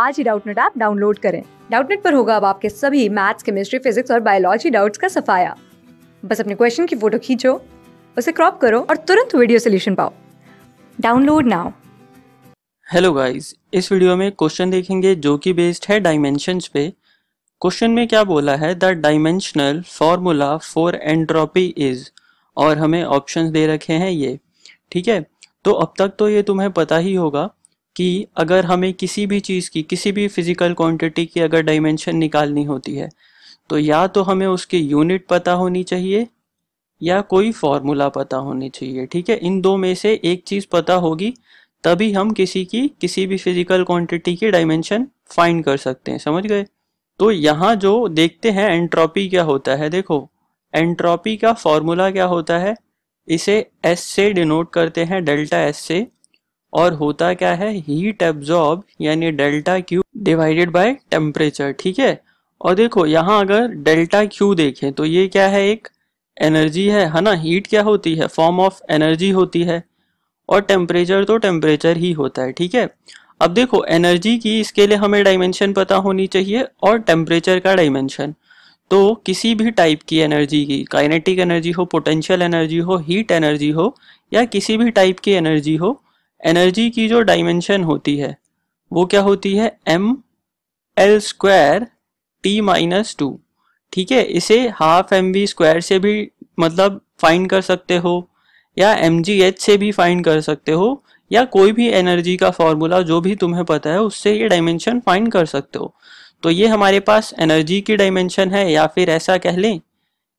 आज ही Doubtnut app download करें डाउटनेट पर होगा अब आपके सभी मैथ्स केमिस्ट्री फिजिक्स और बायोलॉजी डाउट्स का सफाया बस अपने क्वेश्चन की फोटो खींचो उसे क्रॉप करो और तुरंत वीडियो सोल्यूशन पाओ डाउनलोड नाउ हेलो गाइस इस वीडियो में क्वेश्चन देखेंगे जो कि बेस्ड है डायमेंशंस पे क्वेश्चन में क्या बोला है the dimensional formula for entropy is और हमें ऑप्शंस दे रखे हैं ये ठीक है तो अब तक तो ये तुम्हें पता ही होगा कि अगर हमें किसी भी चीज़ की किसी भी फिज़िकल क्वांटिटी की अगर डायमेंशन निकालनी होती है तो या तो हमें उसकी यूनिट पता होनी चाहिए या कोई फॉर्मूला पता होनी चाहिए ठीक है इन दो में से एक चीज़ पता होगी तभी हम किसी की किसी भी फिजिकल क्वांटिटी की डायमेंशन फाइंड कर सकते हैं समझ गए तो यहाँ जो देखते हैं एंट्रोपी क्या होता है देखो एंट्रोपी का फॉर्मूला क्या होता है इसे एस से डिनोट करते हैं डेल्टा एस से और होता क्या है हीट एब्जॉर्ब यानी delta Q divided by temperature ठीक है और देखो यहाँ अगर डेल्टा क्यू देखें तो ये क्या है एक एनर्जी है है ना हीट क्या होती है फॉर्म ऑफ एनर्जी होती है और टेम्परेचर तो टेम्परेचर ही होता है ठीक है अब देखो एनर्जी की इसके लिए हमें डायमेंशन पता होनी चाहिए और टेम्परेचर का डायमेंशन तो किसी भी टाइप की एनर्जी की काइनेटिक एनर्जी हो पोटेंशियल एनर्जी हो हीट एनर्जी हो या किसी भी टाइप की एनर्जी हो एनर्जी की जो डायमेंशन होती है वो क्या होती है M L square T minus two ठीक है इसे हाफ एम वी स्क्वायर से भी मतलब फाइंड कर सकते हो या एम जी एच से भी फाइंड कर सकते हो या कोई भी एनर्जी का फॉर्मूला जो भी तुम्हें पता है उससे ये डायमेंशन फाइंड कर सकते हो तो ये हमारे पास एनर्जी की डायमेंशन है या फिर ऐसा कह लें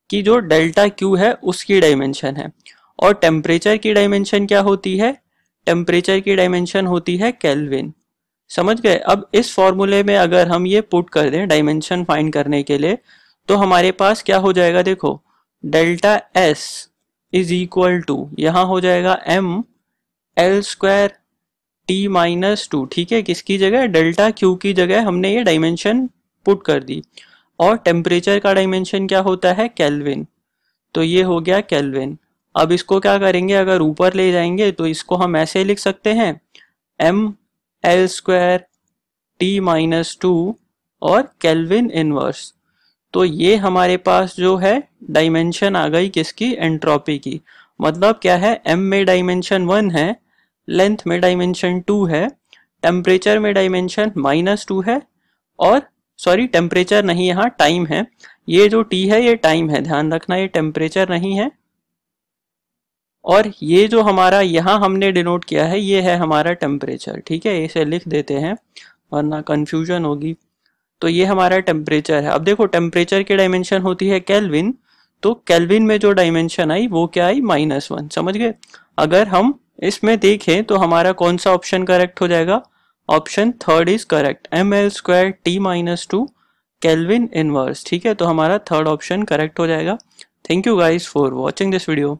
कि जो डेल्टा क्यू है उसकी डायमेंशन है और टेम्परेचर की डायमेंशन क्या होती है टेम्परेचर की डायमेंशन होती है कैलविन समझ गए अब इस फॉर्मूले में अगर हम ये पुट कर दें डायमेंशन फाइंड करने के लिए तो हमारे पास क्या हो जाएगा देखो delta S is equal to यहाँ हो जाएगा M L square T minus two ठीक है किसकी जगह डेल्टा क्यू की जगह हमने ये डायमेंशन पुट कर दी और टेम्परेचर का डायमेंशन क्या होता है कैलविन तो ये हो गया कैलविन अब इसको क्या करेंगे अगर ऊपर ले जाएंगे तो इसको हम ऐसे लिख सकते हैं M L square T minus two और कैलविन इनवर्स तो ये हमारे पास जो है डायमेंशन आ गई किसकी एंट्रोपी की मतलब क्या है एम में डायमेंशन वन है लेंथ में डायमेंशन टू है टेम्परेचर में डायमेंशन माइनस टू है और सॉरी टेम्परेचर नहीं यहाँ टाइम है ये जो टी है ये टाइम है ध्यान रखना ये टेम्परेचर नहीं है और ये जो हमारा यहाँ हमने डिनोट किया है ये है हमारा टेम्परेचर ठीक है इसे लिख देते हैं वरना कन्फ्यूजन होगी तो ये हमारा टेम्परेचर है अब देखो टेम्परेचर की डायमेंशन होती है कैलविन तो कैलविन में जो डायमेंशन आई वो क्या आई माइनस वन समझ गए अगर हम इसमें देखें तो हमारा कौन सा ऑप्शन करेक्ट हो जाएगा option third is correct M L square T minus two kelvin inverse ठीक है तो हमारा थर्ड ऑप्शन करेक्ट हो जाएगा thank you guys for watching this video